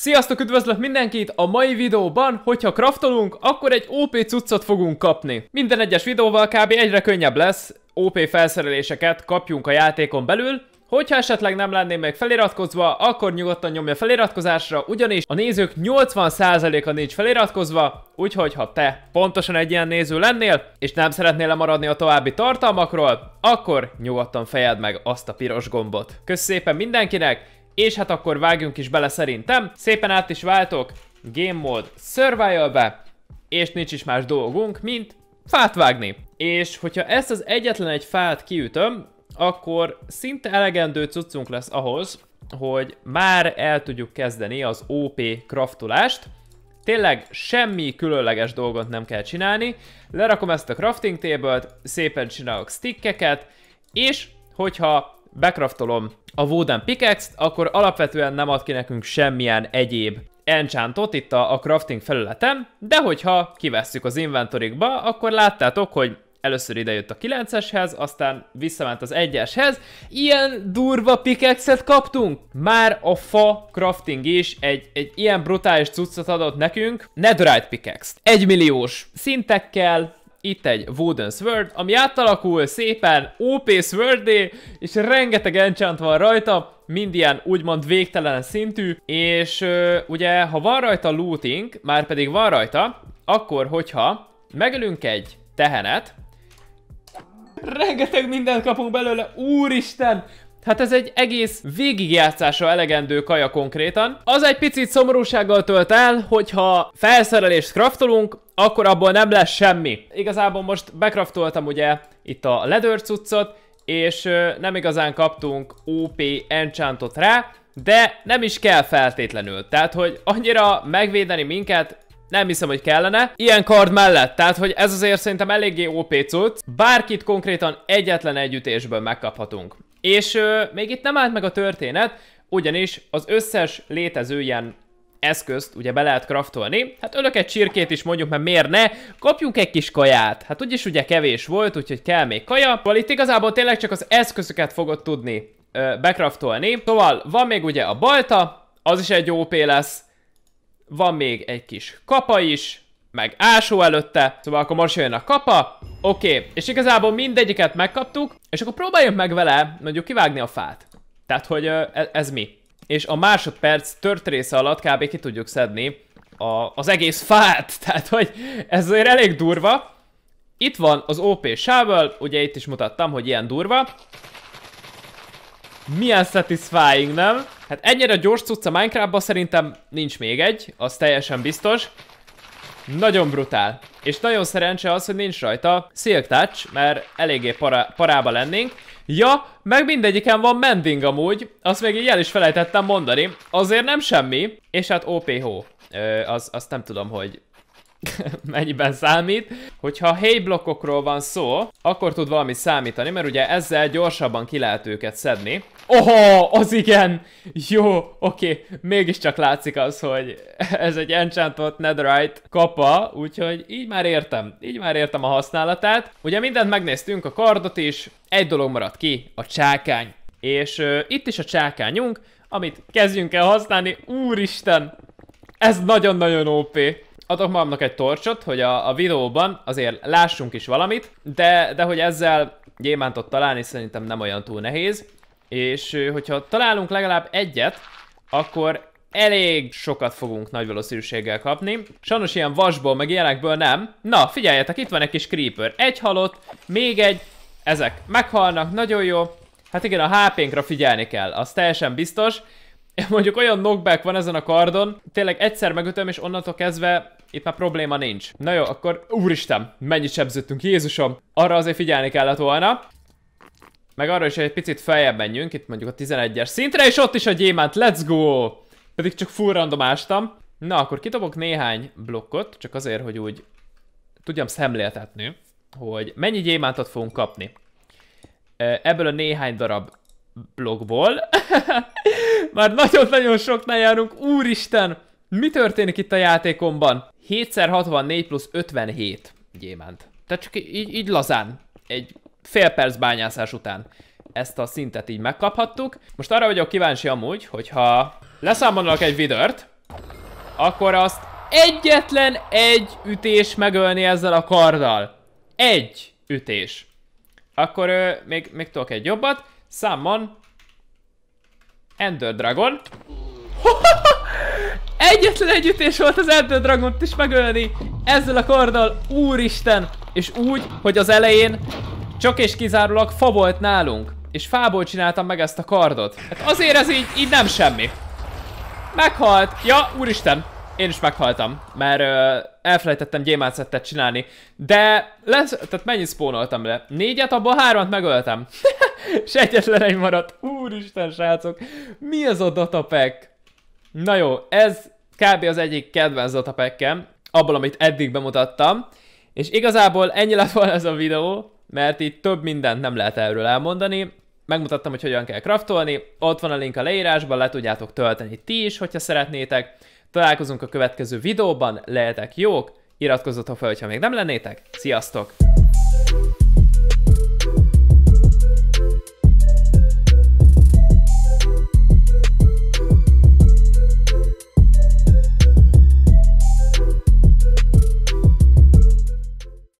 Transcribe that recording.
Sziasztok, üdvözlök mindenkit! A mai videóban, hogyha kraftolunk, akkor egy OP cuccot fogunk kapni. Minden egyes videóval kb. egyre könnyebb lesz, OP felszereléseket kapjunk a játékon belül, Hogyha esetleg nem lennél meg feliratkozva, akkor nyugodtan nyomja feliratkozásra, ugyanis a nézők 80%-a nincs feliratkozva, úgyhogy ha te pontosan egy ilyen néző lennél, és nem szeretnél lemaradni a további tartalmakról, akkor nyugodtan fejed meg azt a piros gombot. Kösz szépen mindenkinek, és hát akkor vágjunk is bele szerintem. Szépen át is váltok Game Mode Survival-be, és nincs is más dolgunk, mint fát vágni. És hogyha ezt az egyetlen egy fát kiütöm, akkor szinte elegendő cuccunk lesz ahhoz, hogy már el tudjuk kezdeni az OP kraftolást. Tényleg semmi különleges dolgot nem kell csinálni. Lerakom ezt a crafting table-t, szépen csinálok stickeket, és hogyha bekraftolom a Wooden pickaxe akkor alapvetően nem ad ki nekünk semmilyen egyéb enchantot itt a, a crafting felületen, de hogyha kivesszük az inventorikba, akkor láttátok, hogy először idejött a 9-eshez, aztán visszament az 1-eshez. Ilyen durva pikexet kaptunk! Már a fa crafting is egy, egy ilyen brutális cuccot adott nekünk. Netherite pickaxe. Egymilliós szintekkel, itt egy Wooden Sword, ami átalakul szépen OP sword és rengeteg enchant van rajta, mind ilyen úgymond végtelen szintű, és ö, ugye, ha van rajta looting, már pedig van rajta, akkor hogyha megölünk egy tehenet, rengeteg mindent kapunk belőle, úristen! Hát ez egy egész végigjátszása elegendő kaja konkrétan. Az egy picit szomorúsággal tölt el, hogyha felszerelést craftolunk, akkor abból nem lesz semmi. Igazából most bekraftoltam ugye itt a leather cuccot, és nem igazán kaptunk OP enchantot rá, de nem is kell feltétlenül. Tehát, hogy annyira megvédeni minket nem hiszem, hogy kellene. Ilyen kard mellett, tehát hogy ez azért szerintem eléggé OP cucc. Bárkit konkrétan egyetlen együttésből megkaphatunk. És ö, még itt nem állt meg a történet, ugyanis az összes létező ilyen eszközt ugye be lehet kraftolni. Hát ölök egy csirkét is mondjuk, mert miért ne? Kapjunk egy kis kaját. Hát úgyis ugye kevés volt, úgyhogy kell még kaja. Val szóval itt igazából tényleg csak az eszközöket fogod tudni ö, bekraftolni. Szóval van még ugye a balta, az is egy OP lesz. Van még egy kis kapa is, meg ásó előtte. Szóval akkor most jön a kapa, Oké, okay. és igazából mindegyiket megkaptuk, és akkor próbáljunk meg vele mondjuk kivágni a fát. Tehát, hogy e, ez mi. És a másodperc tört része alatt kb. ki tudjuk szedni a, az egész fát. Tehát, hogy ez azért elég durva. Itt van az OP shovel, ugye itt is mutattam, hogy ilyen durva. Milyen satisfying, nem? Hát ennyire gyors cucca Minecraftban szerintem nincs még egy, az teljesen biztos. Nagyon brutál. És nagyon szerencse az, hogy nincs rajta Silk Touch, mert eléggé para parába lennénk. Ja, meg mindegyiken van Mending amúgy, azt még így el is felejtettem mondani. Azért nem semmi, és hát OPH. Ö, az, azt nem tudom, hogy mennyiben számít. Hogyha hely blokkokról van szó, akkor tud valami számítani, mert ugye ezzel gyorsabban ki lehet őket szedni. Oho, az igen! Jó, oké, okay. mégiscsak látszik az, hogy ez egy enchantot netherite kapa, úgyhogy így már értem, így már értem a használatát. Ugye mindent megnéztünk, a kardot is, egy dolog maradt ki, a csákány. És uh, itt is a csákányunk, amit kezdjünk el használni, úristen! Ez nagyon-nagyon OP adok magamnak egy torcsot, hogy a, a videóban azért lássunk is valamit, de, de hogy ezzel gyémántot találni szerintem nem olyan túl nehéz, és hogyha találunk legalább egyet, akkor elég sokat fogunk nagy valószínűséggel kapni. Sajnos ilyen vasból, meg ilyenekből nem. Na, figyeljetek, itt van egy kis creeper. Egy halott, még egy, ezek meghalnak, nagyon jó. Hát igen, a HP-nkra figyelni kell, az teljesen biztos. Mondjuk olyan knockback van ezen a kardon, tényleg egyszer megütöm, és onnantól kezdve itt már probléma nincs. Na jó, akkor úristen, mennyit sebződtünk, Jézusom! Arra azért figyelni kellett volna. Meg arra is, hogy egy picit feljebb menjünk, itt mondjuk a 11-es szintre, és ott is a gyémánt, let's go! Pedig csak full randomástam. Na, akkor kitobok néhány blokkot, csak azért, hogy úgy tudjam szemléltetni, hogy mennyi gyémántot fogunk kapni. Ebből a néhány darab blokkból. Már nagyon-nagyon soknál járunk, úristen! Mi történik itt a játékomban? 7x64 plusz 57 gyémánt. Tehát csak így, így lazán, egy fél perc bányászás után ezt a szintet így megkaphattuk. Most arra vagyok kíváncsi amúgy, hogyha leszámolnak egy vidört, akkor azt egyetlen egy ütés megölni ezzel a karddal. Egy ütés. Akkor ö, még, még tudok egy jobbat. Számon Ender Dragon. Egyetlen együttés volt az Erdő Dragont is megölni ezzel a karddal, úristen! És úgy, hogy az elején csak és kizárólag fa volt nálunk. És fából csináltam meg ezt a kardot. Hát azért ez így, így nem semmi. Meghalt. Ja, úristen. Én is meghaltam, mert ö, elfelejtettem gyémánszettet csinálni. De lesz, tehát mennyit spónoltam le? Négyet, abból háromat megöltem. És egyetlen egy maradt. Úristen, srácok. Mi az a datapack? Na jó, ez kb. az egyik kedvenc pekkem, abból, amit eddig bemutattam. És igazából ennyi lett volna ez a videó, mert itt több mindent nem lehet erről elmondani. Megmutattam, hogy hogyan kell craftolni, ott van a link a leírásban, le tudjátok tölteni ti is, hogyha szeretnétek. Találkozunk a következő videóban, lehetek jók, iratkozzatok fel, ha még nem lennétek. Sziasztok!